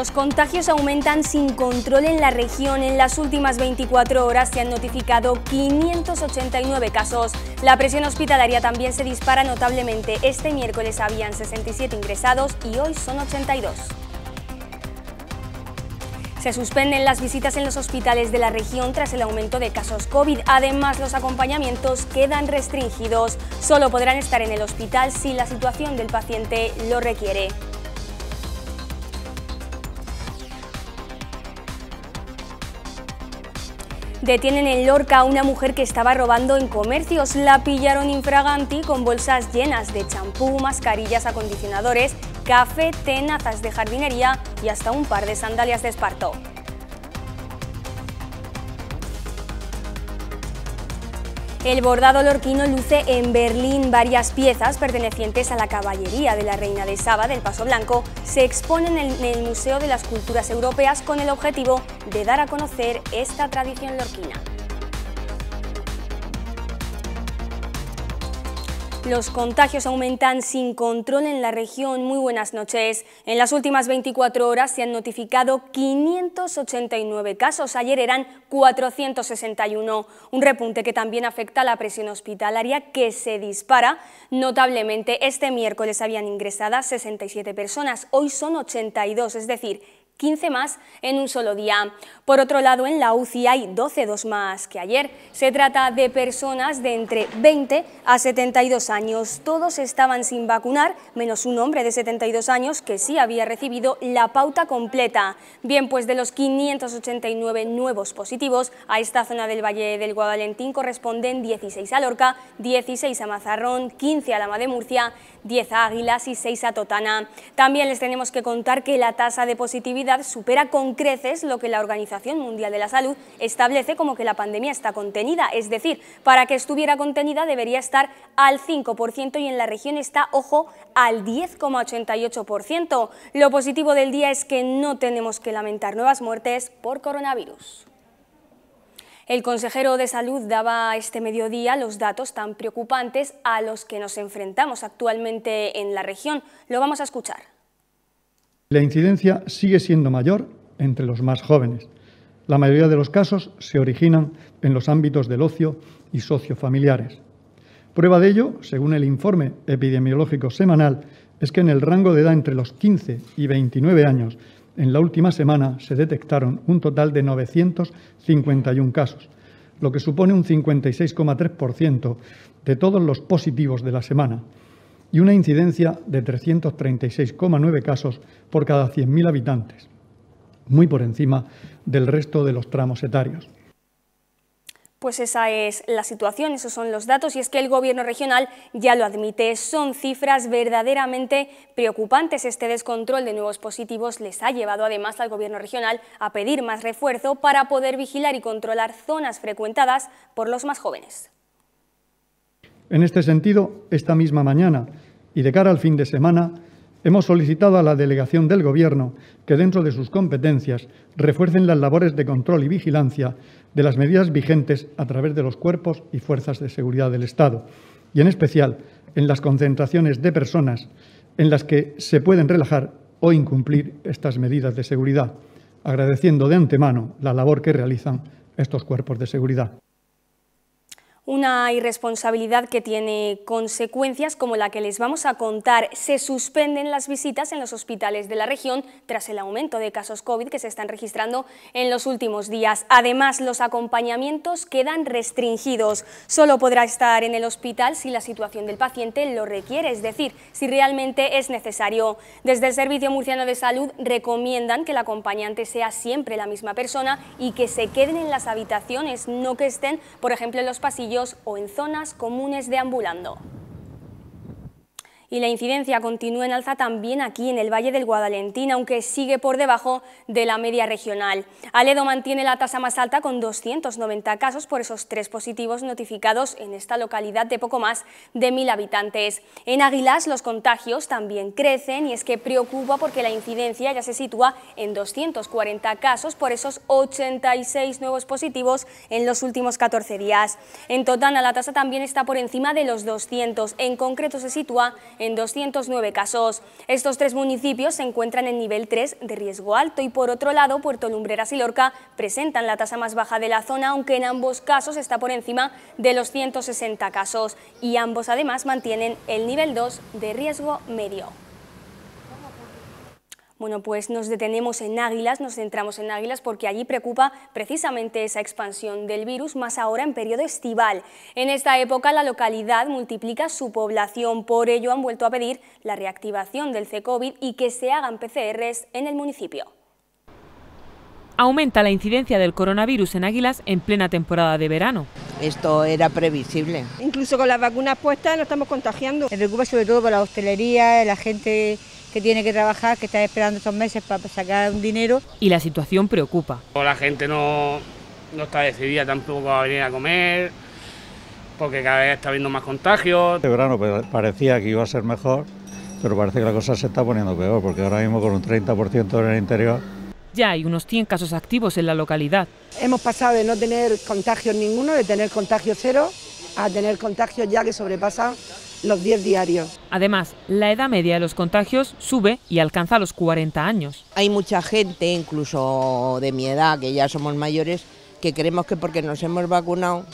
los contagios aumentan sin control en la región. En las últimas 24 horas se han notificado 589 casos. La presión hospitalaria también se dispara notablemente. Este miércoles habían 67 ingresados y hoy son 82. Se suspenden las visitas en los hospitales de la región tras el aumento de casos COVID. Además, los acompañamientos quedan restringidos. Solo podrán estar en el hospital si la situación del paciente lo requiere. Detienen en Lorca a una mujer que estaba robando en comercios. La pillaron infraganti con bolsas llenas de champú, mascarillas, acondicionadores, café, tenazas de jardinería y hasta un par de sandalias de esparto. El bordado lorquino luce en Berlín varias piezas pertenecientes a la caballería de la reina de Saba del Paso Blanco. Se exponen en el Museo de las Culturas Europeas con el objetivo de dar a conocer esta tradición lorquina. Los contagios aumentan sin control en la región. Muy buenas noches. En las últimas 24 horas se han notificado 589 casos. Ayer eran 461. Un repunte que también afecta a la presión hospitalaria que se dispara. Notablemente, este miércoles habían ingresadas 67 personas. Hoy son 82, es decir, 15 más en un solo día. Por otro lado, en la UCI hay 12 dos más que ayer. Se trata de personas de entre 20 a 72 años. Todos estaban sin vacunar, menos un hombre de 72 años que sí había recibido la pauta completa. Bien, pues de los 589 nuevos positivos, a esta zona del Valle del Guadalentín corresponden 16 a Lorca, 16 a Mazarrón, 15 a Lama de Murcia, 10 a Águilas y 6 a Totana. También les tenemos que contar que la tasa de positividad supera con creces lo que la Organización Mundial de la Salud establece como que la pandemia está contenida. Es decir, para que estuviera contenida debería estar al 5% y en la región está, ojo, al 10,88%. Lo positivo del día es que no tenemos que lamentar nuevas muertes por coronavirus. El consejero de Salud daba este mediodía los datos tan preocupantes a los que nos enfrentamos actualmente en la región. Lo vamos a escuchar. La incidencia sigue siendo mayor entre los más jóvenes. La mayoría de los casos se originan en los ámbitos del ocio y sociofamiliares. Prueba de ello, según el informe epidemiológico semanal, es que en el rango de edad entre los 15 y 29 años, en la última semana se detectaron un total de 951 casos, lo que supone un 56,3% de todos los positivos de la semana, y una incidencia de 336,9 casos por cada 100.000 habitantes, muy por encima del resto de los tramos etarios. Pues esa es la situación, esos son los datos y es que el gobierno regional ya lo admite, son cifras verdaderamente preocupantes. Este descontrol de nuevos positivos les ha llevado además al gobierno regional a pedir más refuerzo para poder vigilar y controlar zonas frecuentadas por los más jóvenes. En este sentido, esta misma mañana y de cara al fin de semana, hemos solicitado a la delegación del Gobierno que dentro de sus competencias refuercen las labores de control y vigilancia de las medidas vigentes a través de los cuerpos y fuerzas de seguridad del Estado, y en especial en las concentraciones de personas en las que se pueden relajar o incumplir estas medidas de seguridad, agradeciendo de antemano la labor que realizan estos cuerpos de seguridad. Una irresponsabilidad que tiene consecuencias como la que les vamos a contar. Se suspenden las visitas en los hospitales de la región tras el aumento de casos COVID que se están registrando en los últimos días. Además, los acompañamientos quedan restringidos. Solo podrá estar en el hospital si la situación del paciente lo requiere, es decir, si realmente es necesario. Desde el Servicio Murciano de Salud recomiendan que el acompañante sea siempre la misma persona y que se queden en las habitaciones, no que estén, por ejemplo, en los pasillos o en zonas comunes deambulando y la incidencia continúa en alza también aquí en el Valle del Guadalentín, aunque sigue por debajo de la media regional. Aledo mantiene la tasa más alta con 290 casos por esos tres positivos notificados en esta localidad de poco más de 1.000 habitantes. En Águilas los contagios también crecen y es que preocupa porque la incidencia ya se sitúa en 240 casos por esos 86 nuevos positivos en los últimos 14 días. En Totana la tasa también está por encima de los 200, en concreto se sitúa en 209 casos. Estos tres municipios se encuentran en nivel 3 de riesgo alto y por otro lado Puerto Lumbreras y Lorca presentan la tasa más baja de la zona, aunque en ambos casos está por encima de los 160 casos y ambos además mantienen el nivel 2 de riesgo medio. Bueno, pues nos detenemos en Águilas, nos centramos en Águilas porque allí preocupa precisamente esa expansión del virus, más ahora en periodo estival. En esta época la localidad multiplica su población, por ello han vuelto a pedir la reactivación del C-COVID y que se hagan PCRs en el municipio. Aumenta la incidencia del coronavirus en Águilas en plena temporada de verano. Esto era previsible. Incluso con las vacunas puestas nos estamos contagiando. Se preocupa sobre todo por la hostelería, la gente que tiene que trabajar, que está esperando estos meses para sacar un dinero. Y la situación preocupa. La gente no, no está decidida tampoco a venir a comer, porque cada vez está habiendo más contagios. Este verano parecía que iba a ser mejor, pero parece que la cosa se está poniendo peor, porque ahora mismo con un 30% en el interior... Ya hay unos 100 casos activos en la localidad. Hemos pasado de no tener contagios ninguno, de tener contagios cero, a tener contagios ya que sobrepasan los 10 diarios. Además, la edad media de los contagios sube y alcanza los 40 años. Hay mucha gente, incluso de mi edad, que ya somos mayores, que creemos que porque nos hemos vacunado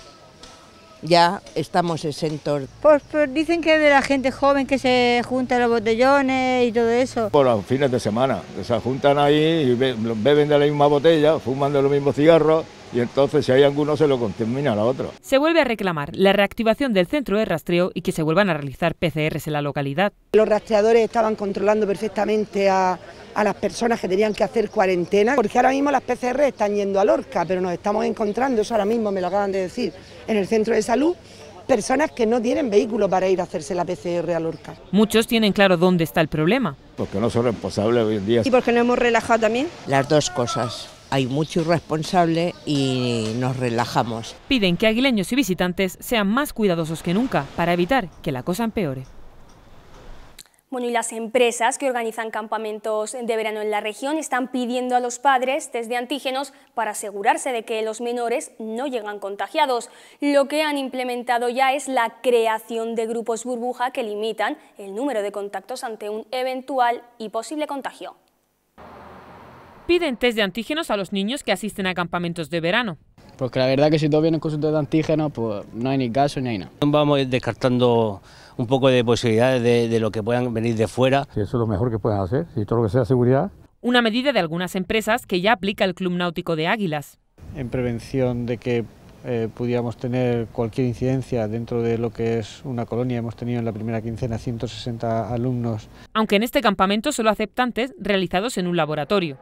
ya estamos exentos. Pues, pues dicen que de la gente joven que se junta los botellones y todo eso. Por los fines de semana, se juntan ahí y beben de la misma botella, fuman de los mismos cigarros y entonces si hay alguno se lo contamina a otro". Se vuelve a reclamar la reactivación del centro de rastreo y que se vuelvan a realizar PCRs en la localidad. Los rastreadores estaban controlando perfectamente a, las personas que tenían que hacer cuarentena, porque ahora mismo las PCRs están yendo a Lorca, pero nos estamos encontrando, eso ahora mismo me lo acaban de decir, en el centro de salud personas que no tienen vehículo para ir a hacerse la PCR a Lorca. Muchos tienen claro dónde está el problema. Porque no son responsables hoy en día. Y porque no hemos relajado también. Las dos cosas hay mucho irresponsable y nos relajamos. Piden que aguileños y visitantes sean más cuidadosos que nunca para evitar que la cosa empeore. Bueno, y las empresas que organizan campamentos de verano en la región están pidiendo a los padres test de antígenos para asegurarse de que los menores no llegan contagiados. Lo que han implementado ya es la creación de grupos burbuja que limitan el número de contactos ante un eventual y posible contagio piden test de antígenos a los niños que asisten a campamentos de verano. Porque la verdad que si todos vienen con su test de antígenos, pues no hay ni caso ni nada. Vamos descartando un poco de posibilidades de, lo que puedan venir de fuera. eso es lo mejor que pueden hacer, si todo lo que sea seguridad. Una medida de algunas empresas que ya aplica el Club Náutico de Águilas. En prevención de que eh, pudiéramos tener cualquier incidencia dentro de lo que es una colonia. Hemos tenido en la primera quincena 160 alumnos. Aunque en este campamento solo aceptantes realizados en un laboratorio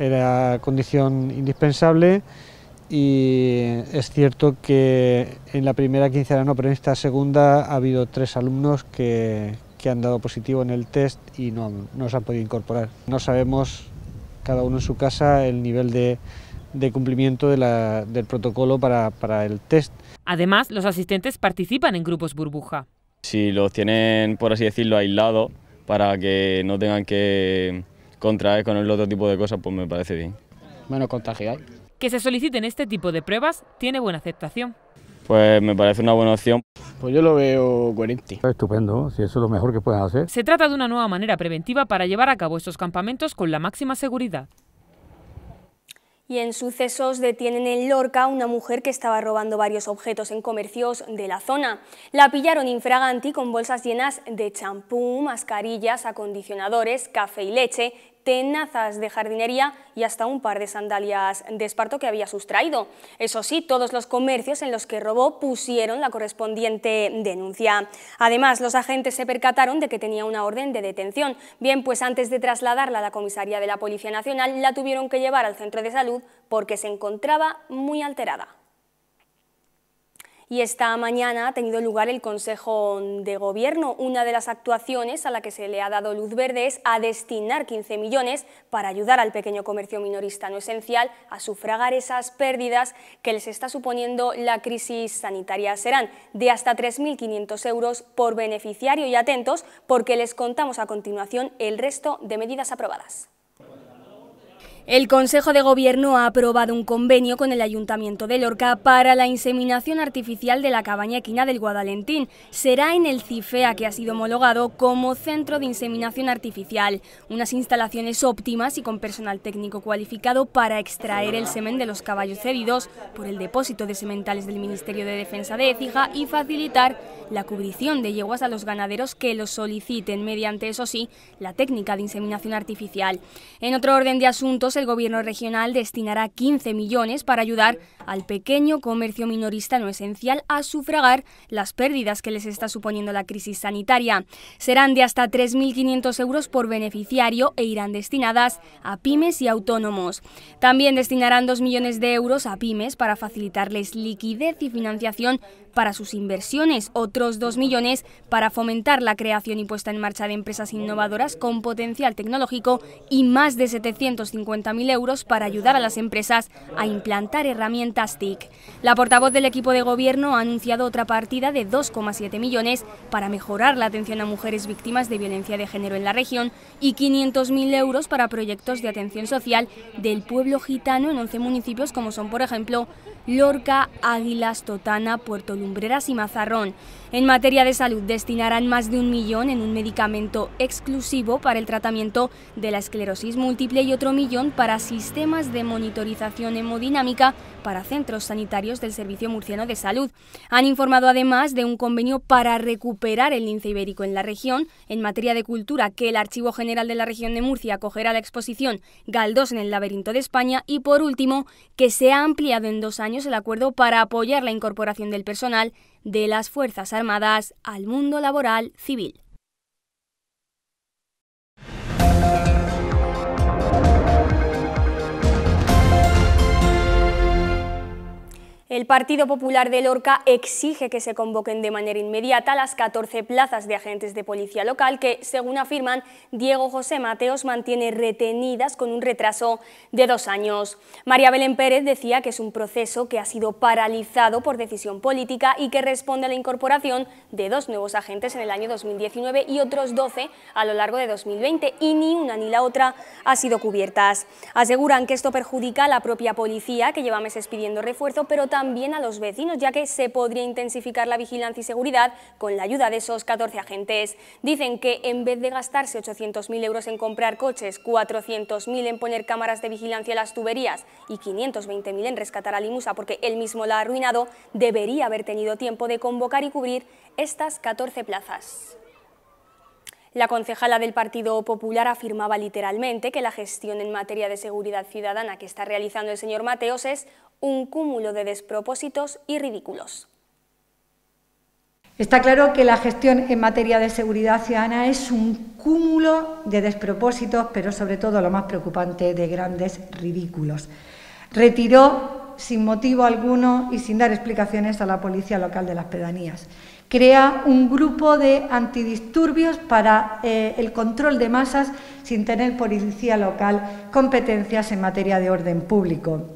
era condición indispensable y es cierto que en la primera quincena no, pero en esta segunda ha habido tres alumnos que, que han dado positivo en el test y no, no se han podido incorporar. No sabemos, cada uno en su casa, el nivel de, de cumplimiento del protocolo para, para el test. Además, los asistentes participan en grupos burbuja. Si los tienen, por así decirlo, aislados, para que no tengan que contraer ¿eh? con el otro tipo de cosas, pues me parece bien. Menos contagiar. Que se soliciten este tipo de pruebas tiene buena aceptación. Pues me parece una buena opción. Pues yo lo veo coherente. Estupendo, si eso es lo mejor que puedes hacer. Se trata de una nueva manera preventiva para llevar a cabo estos campamentos con la máxima seguridad. Y en sucesos detienen en Lorca una mujer que estaba robando varios objetos en comercios de la zona. La pillaron infraganti con bolsas llenas de champú, mascarillas, acondicionadores, café y leche tenazas de jardinería y hasta un par de sandalias de esparto que había sustraído. Eso sí, todos los comercios en los que robó pusieron la correspondiente denuncia. Además, los agentes se percataron de que tenía una orden de detención. Bien, pues antes de trasladarla a la comisaría de la Policía Nacional, la tuvieron que llevar al centro de salud porque se encontraba muy alterada y esta mañana ha tenido lugar el Consejo de Gobierno. Una de las actuaciones a la que se le ha dado luz verde es a destinar 15 millones para ayudar al pequeño comercio minorista no esencial a sufragar esas pérdidas que les está suponiendo la crisis sanitaria. Serán de hasta 3.500 euros por beneficiario y atentos porque les contamos a continuación el resto de medidas aprobadas. El Consejo de Gobierno ha aprobado un convenio con el Ayuntamiento de Lorca para la inseminación artificial de la cabaña equina del Guadalentín. Será en el CIFEA que ha sido homologado como Centro de Inseminación Artificial, unas instalaciones óptimas y con personal técnico cualificado para extraer el semen de los caballos cedidos por el depósito de sementales del Ministerio de Defensa de Écija y facilitar la cubrición de yeguas a los ganaderos que lo soliciten mediante, eso sí, la técnica de inseminación artificial. En otro orden de asuntos, el gobierno regional destinará 15 millones para ayudar al pequeño comercio minorista no esencial a sufragar las pérdidas que les está suponiendo la crisis sanitaria. Serán de hasta 3.500 euros por beneficiario e irán destinadas a pymes y autónomos. También destinarán 2 millones de euros a pymes para facilitarles liquidez y financiación para sus inversiones, otros 2 millones para fomentar la creación y puesta en marcha de empresas innovadoras con potencial tecnológico y más de 750 mil euros para ayudar a las empresas a implantar herramientas TIC. La portavoz del equipo de gobierno ha anunciado otra partida de 2,7 millones para mejorar la atención a mujeres víctimas de violencia de género en la región y 500.000 euros para proyectos de atención social del pueblo gitano en 11 municipios como son, por ejemplo, Lorca, Águilas, Totana, Puerto Lumbreras y Mazarrón. En materia de salud destinarán más de un millón en un medicamento exclusivo para el tratamiento de la esclerosis múltiple y otro millón para sistemas de monitorización hemodinámica para centros sanitarios del Servicio Murciano de Salud. Han informado además de un convenio para recuperar el lince ibérico en la región. En materia de cultura, que el Archivo General de la Región de Murcia acogerá la exposición Galdós en el laberinto de España y por último, que se ha ampliado en dos años el acuerdo para apoyar la incorporación del personal de las Fuerzas Armadas al mundo laboral civil. El Partido Popular de Lorca exige que se convoquen de manera inmediata las 14 plazas de agentes de policía local que, según afirman, Diego José Mateos mantiene retenidas con un retraso de dos años. María Belén Pérez decía que es un proceso que ha sido paralizado por decisión política y que responde a la incorporación de dos nuevos agentes en el año 2019 y otros 12 a lo largo de 2020 y ni una ni la otra ha sido cubiertas. Aseguran que esto perjudica a la propia policía que lleva meses pidiendo refuerzo, pero también también a los vecinos, ya que se podría intensificar la vigilancia y seguridad con la ayuda de esos 14 agentes. Dicen que en vez de gastarse 800.000 euros en comprar coches, 400.000 en poner cámaras de vigilancia en las tuberías y 520.000 en rescatar a Limusa porque él mismo la ha arruinado, debería haber tenido tiempo de convocar y cubrir estas 14 plazas. La concejala del Partido Popular afirmaba literalmente que la gestión en materia de seguridad ciudadana que está realizando el señor Mateos es un cúmulo de despropósitos y ridículos. Está claro que la gestión en materia de seguridad ciudadana es un cúmulo de despropósitos, pero sobre todo lo más preocupante, de grandes ridículos. Retiró sin motivo alguno y sin dar explicaciones a la policía local de las pedanías crea un grupo de antidisturbios para eh, el control de masas sin tener policía local competencias en materia de orden público.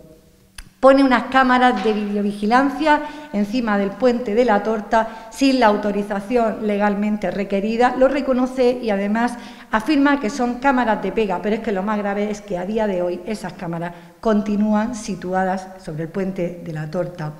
Pone unas cámaras de videovigilancia encima del puente de la torta sin la autorización legalmente requerida, lo reconoce y además afirma que son cámaras de pega, pero es que lo más grave es que a día de hoy esas cámaras continúan situadas sobre el puente de la torta.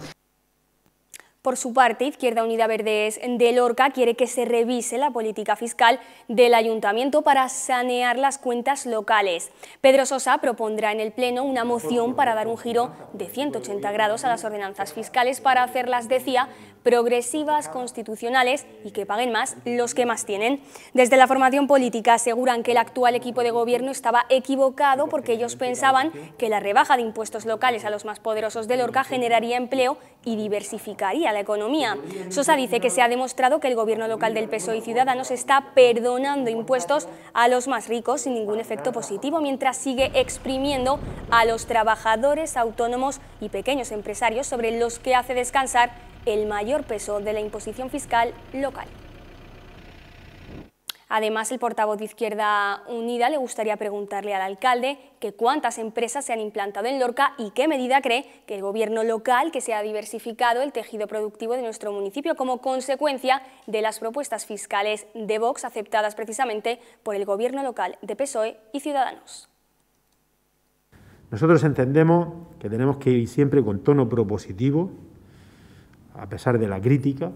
Por su parte, Izquierda Unida Verdes de Lorca quiere que se revise la política fiscal del ayuntamiento para sanear las cuentas locales. Pedro Sosa propondrá en el Pleno una moción para dar un giro de 180 grados a las ordenanzas fiscales para hacerlas, decía, progresivas, constitucionales y que paguen más los que más tienen. Desde la formación política aseguran que el actual equipo de gobierno estaba equivocado porque ellos pensaban que la rebaja de impuestos locales a los más poderosos de Lorca generaría empleo y diversificaría la economía. Sosa dice que se ha demostrado que el gobierno local del PSOE y Ciudadanos está perdonando impuestos a los más ricos sin ningún efecto positivo, mientras sigue exprimiendo a los trabajadores autónomos y pequeños empresarios sobre los que hace descansar el mayor peso de la imposición fiscal local. Además, el portavoz de Izquierda Unida le gustaría preguntarle al alcalde que cuántas empresas se han implantado en Lorca y qué medida cree que el gobierno local que se ha diversificado el tejido productivo de nuestro municipio como consecuencia de las propuestas fiscales de Vox aceptadas precisamente por el gobierno local de PSOE y Ciudadanos. Nosotros entendemos que tenemos que ir siempre con tono propositivo, a pesar de la crítica,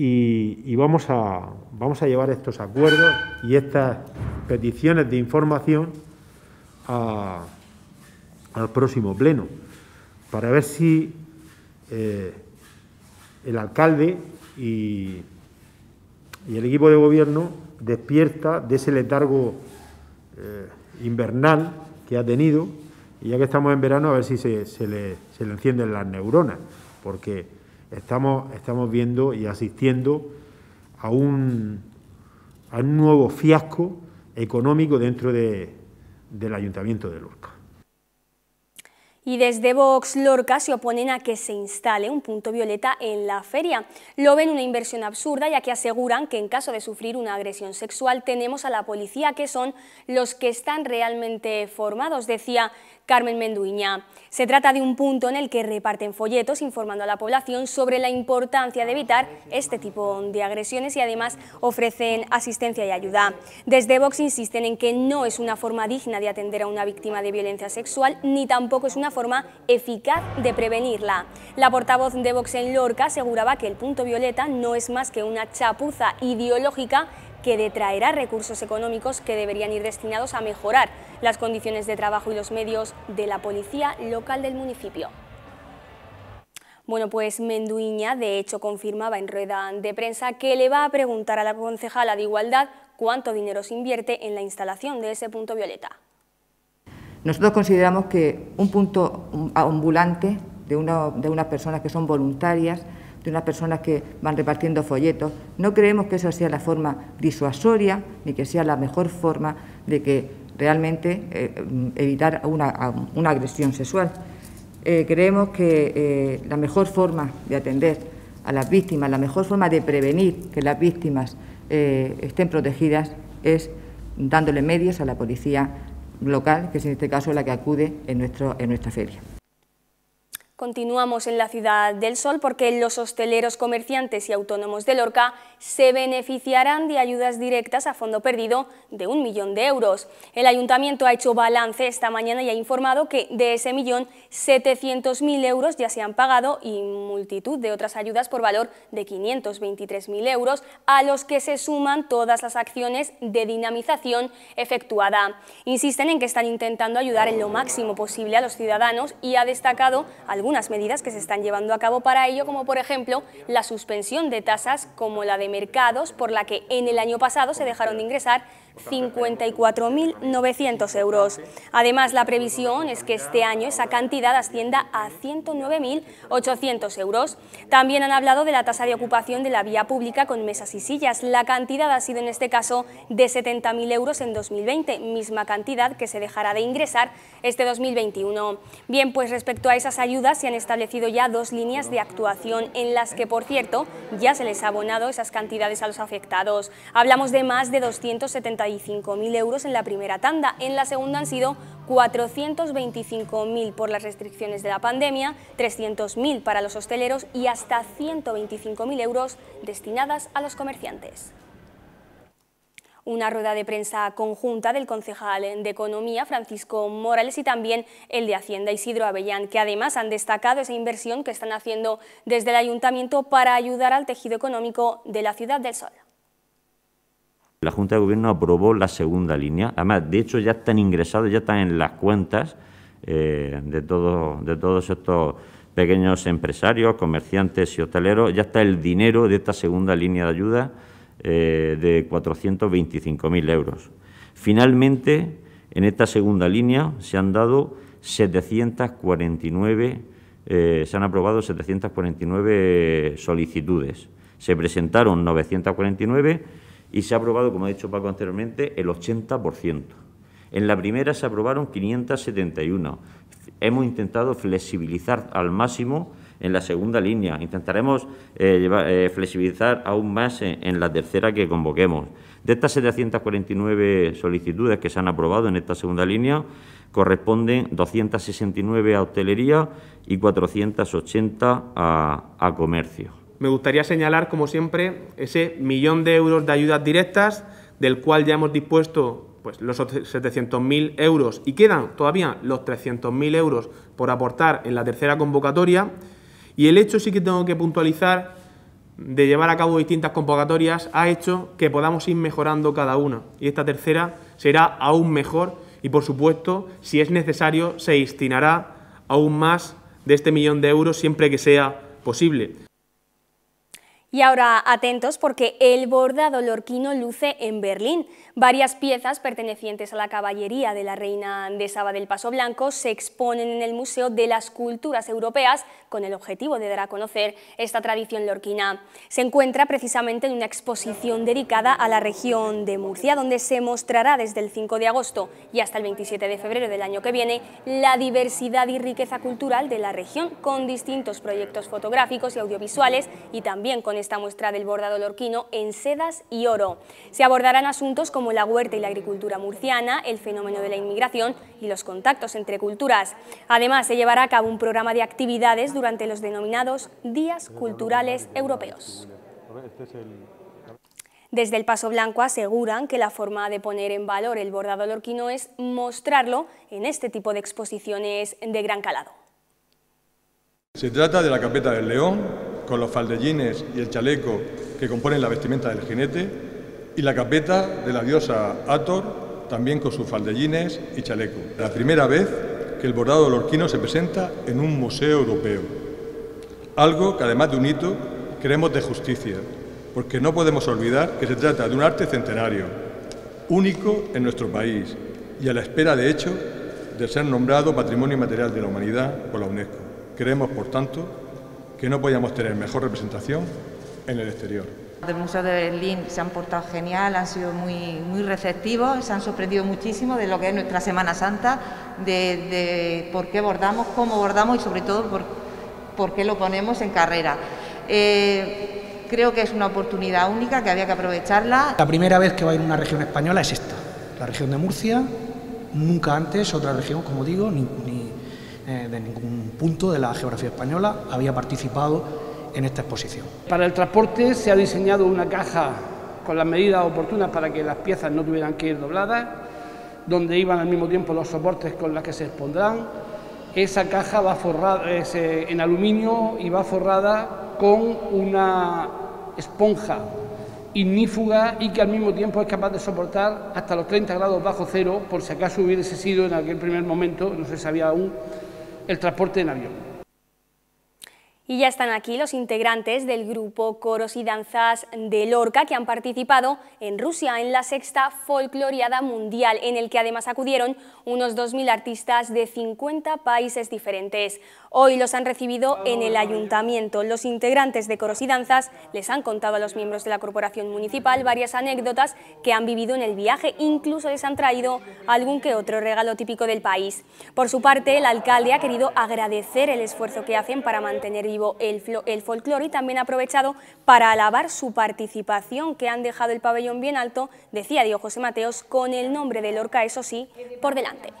y, vamos, a, vamos a llevar estos acuerdos y estas peticiones de información al próximo pleno, para ver si eh, el alcalde y, el equipo de gobierno despierta de ese letargo eh, invernal que ha tenido, y ya que estamos en verano, a ver si se, se, le, se le encienden las neuronas, porque Estamos, estamos viendo y asistiendo a un, a un nuevo fiasco económico dentro del Ayuntamiento de Lorca. Y desde Vox Lorca se oponen a que se instale un punto violeta en la feria. Lo ven una inversión absurda ya que aseguran que en caso de sufrir una agresión sexual tenemos a la policía que son los que están realmente formados. Decía Carmen Menduiña. Se trata de un punto en el que reparten folletos informando a la población sobre la importancia de evitar este tipo de agresiones y además ofrecen asistencia y ayuda. Desde Vox insisten en que no es una forma digna de atender a una víctima de violencia sexual ni tampoco es una forma eficaz de prevenirla. La portavoz de Vox en Lorca aseguraba que el punto violeta no es más que una chapuza ideológica que detraerá recursos económicos que deberían ir destinados a mejorar las condiciones de trabajo y los medios de la policía local del municipio. Bueno, pues Menduiña, de hecho, confirmaba en rueda de prensa que le va a preguntar a la concejala de Igualdad cuánto dinero se invierte en la instalación de ese punto violeta. Nosotros consideramos que un punto ambulante de, una, de unas personas que son voluntarias unas personas que van repartiendo folletos. No creemos que esa sea la forma disuasoria ni que sea la mejor forma de que realmente eh, evitar una, agresión sexual. Eh, creemos que eh, la mejor forma de atender a las víctimas, la mejor forma de prevenir que las víctimas estén protegidas es dándole medios a la policía local, que es en este caso la que acude en nuestra feria. Continuamos en la Ciudad del Sol porque los hosteleros, comerciantes y autónomos de Lorca se beneficiarán de ayudas directas a fondo perdido de un millón de euros. El ayuntamiento ha hecho balance esta mañana y ha informado que de ese millón, 700.000 euros ya se han pagado y multitud de otras ayudas por valor de 523.000 euros, a los que se suman todas las acciones de dinamización efectuada. Insisten en que están intentando ayudar en lo máximo posible a los ciudadanos y ha destacado algunas medidas que se están llevando a cabo para ello, como por ejemplo la suspensión de tasas como la de mercados, por la que en el año pasado se dejaron de ingresar 54.900 euros. Además, la previsión es que este año esa cantidad ascienda a 109.800 euros. También han hablado de la tasa de ocupación de la vía pública con mesas y sillas. La cantidad ha sido en este caso de 70.000 euros en 2020, misma cantidad que se dejará de ingresar este 2021. Bien, pues respecto a esas ayudas, se han establecido ya dos líneas de actuación en las que, por cierto, ya se les ha abonado esas cantidades a los afectados. Hablamos de más de 275.000 euros en la primera tanda, en la segunda han sido 425.000 por las restricciones de la pandemia, 300.000 para los hosteleros y hasta 125.000 euros destinadas a los comerciantes una rueda de prensa conjunta del concejal de Economía, Francisco Morales, y también el de Hacienda, Isidro Avellán, que además han destacado esa inversión que están haciendo desde el Ayuntamiento para ayudar al tejido económico de la Ciudad del Sol. La Junta de Gobierno aprobó la segunda línea. Además, de hecho, ya están ingresados, ya están en las cuentas eh, de, de todos estos pequeños empresarios, comerciantes y hoteleros. Ya está el dinero de esta segunda línea de ayuda. Eh, de 425.000 euros. Finalmente, en esta segunda línea se han dado 749, eh, se han aprobado 749 solicitudes. Se presentaron 949 y se ha aprobado, como ha dicho Paco anteriormente, el 80%. En la primera se aprobaron 571. Hemos intentado flexibilizar al máximo en la segunda línea. Intentaremos eh, eh, flexibilizar aún más en, la tercera que convoquemos. De estas 749 solicitudes que se han aprobado en esta segunda línea, corresponden 269 a hostelería y 480 a, a comercio. Me gustaría señalar, como siempre, ese millón de euros de ayudas directas, del cual ya hemos dispuesto pues los 700.000 euros y quedan todavía los 300.000 euros por aportar en la tercera convocatoria. Y el hecho sí que tengo que puntualizar de llevar a cabo distintas convocatorias ha hecho que podamos ir mejorando cada una. Y esta tercera será aún mejor y, por supuesto, si es necesario, se destinará aún más de este millón de euros siempre que sea posible. Y ahora atentos porque el bordado lorquino luce en Berlín. Varias piezas pertenecientes a la caballería de la reina de Saba del Paso Blanco se exponen en el Museo de las Culturas Europeas con el objetivo de dar a conocer esta tradición lorquina. Se encuentra precisamente en una exposición dedicada a la región de Murcia, donde se mostrará desde el 5 de agosto y hasta el 27 de febrero del año que viene la diversidad y riqueza cultural de la región con distintos proyectos fotográficos y audiovisuales y también con esta muestra del bordado lorquino en sedas y oro. Se abordarán asuntos como la huerta y la agricultura murciana, el fenómeno de la inmigración y los contactos entre culturas. Además, se llevará a cabo un programa de actividades durante los denominados Días Culturales Europeos. Desde el Paso Blanco aseguran que la forma de poner en valor el bordado lorquino es mostrarlo en este tipo de exposiciones de gran calado. Se trata de la Capeta del León, con los faldellines y el chaleco que componen la vestimenta del jinete, y la capeta de la diosa Ator, también con sus faldellines y chaleco. La primera vez que el bordado lorquino se presenta en un museo europeo. Algo que, además de un hito, creemos de justicia, porque no podemos olvidar que se trata de un arte centenario, único en nuestro país y a la espera, de hecho, de ser nombrado Patrimonio Material de la Humanidad por la UNESCO. Creemos, por tanto, que no podíamos tener mejor representación en el exterior. Del Museo de Berlín se han portado genial, han sido muy, muy receptivos, se han sorprendido muchísimo de lo que es nuestra Semana Santa, de, por qué bordamos, cómo bordamos y sobre todo por, por qué lo ponemos en carrera. Eh, creo que es una oportunidad única que había que aprovecharla. La primera vez que va a ir una región española es esta, la región de Murcia, nunca antes otra región, como digo, ni, eh, de ningún punto de la geografía española había participado en esta exposición. Para el transporte se ha diseñado una caja con las medidas oportunas para que las piezas no tuvieran que ir dobladas, donde iban al mismo tiempo los soportes con los que se expondrán. Esa caja va forrada eh, en aluminio y va forrada con una esponja ignífuga y que al mismo tiempo es capaz de soportar hasta los 30 grados bajo cero, por si acaso hubiese sido en aquel primer momento, no se sabía aún, el transporte en avión. Y ya están aquí los integrantes del grupo Coros y Danzas de Lorca que han participado en Rusia en la sexta folcloriada mundial, en el que además acudieron unos 2.000 artistas de 50 países diferentes. Hoy los han recibido en el ayuntamiento. Los integrantes de Coros y Danzas les han contado a los miembros de la corporación municipal varias anécdotas que han vivido en el viaje, incluso les han traído algún que otro regalo típico del país. Por su parte, el alcalde ha querido agradecer el esfuerzo que hacen para mantener vivo el, folclore y también ha aprovechado para alabar su participación, que han dejado el pabellón bien alto, decía Diego José Mateos, con el nombre de Lorca, eso sí, por delante.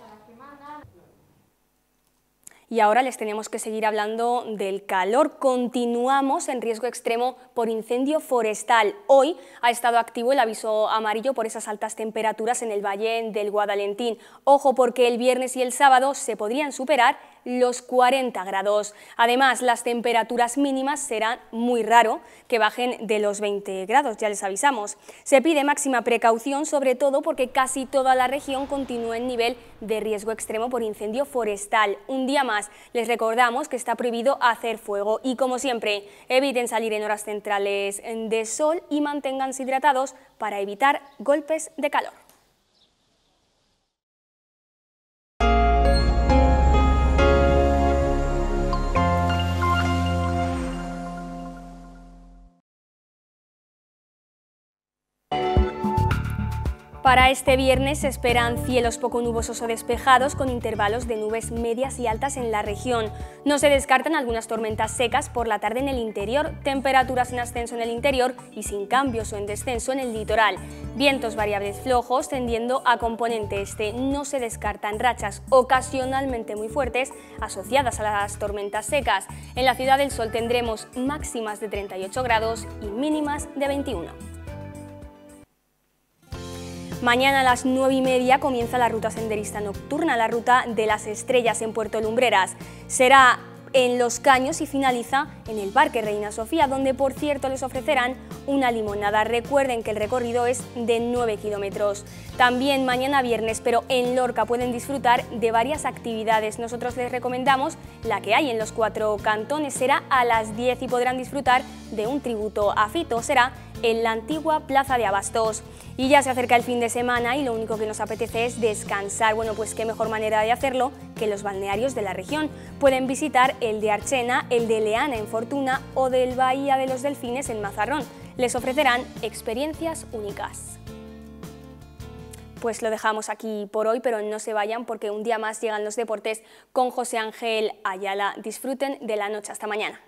Y ahora les tenemos que seguir hablando del calor. Continuamos en riesgo extremo por incendio forestal. Hoy ha estado activo el aviso amarillo por esas altas temperaturas en el Valle del Guadalentín. Ojo porque el viernes y el sábado se podrían superar los 40 grados. Además, las temperaturas mínimas serán muy raro que bajen de los 20 grados, ya les avisamos. Se pide máxima precaución, sobre todo porque casi toda la región continúa en nivel de riesgo extremo por incendio forestal. Un día más, les recordamos que está prohibido hacer fuego y, como siempre, eviten salir en horas centrales de sol y manténganse hidratados para evitar golpes de calor. Para este viernes se esperan cielos poco nubosos o despejados con intervalos de nubes medias y altas en la región. No se descartan algunas tormentas secas por la tarde en el interior, temperaturas en ascenso en el interior y sin cambios o en descenso en el litoral. Vientos variables flojos tendiendo a componente este. No se descartan rachas ocasionalmente muy fuertes asociadas a las tormentas secas. En la Ciudad del Sol tendremos máximas de 38 grados y mínimas de 21. Mañana a las 9 y media comienza la ruta senderista nocturna, la ruta de las estrellas en Puerto Lumbreras. Será en Los Caños y finaliza en el Parque Reina Sofía, donde por cierto les ofrecerán una limonada. Recuerden que el recorrido es de 9 kilómetros. También mañana viernes, pero en Lorca pueden disfrutar de varias actividades. Nosotros les recomendamos la que hay en los cuatro cantones. Será a las 10 y podrán disfrutar de un tributo a Fito. Será en la antigua Plaza de Abastos. Y ya se acerca el fin de semana y lo único que nos apetece es descansar. Bueno, pues qué mejor manera de hacerlo que los balnearios de la región. Pueden visitar el de Archena, el de Leana en Fortuna o del Bahía de los Delfines en Mazarrón. Les ofrecerán experiencias únicas. Pues lo dejamos aquí por hoy, pero no se vayan porque un día más llegan los deportes con José Ángel Ayala. Disfruten de la noche hasta mañana.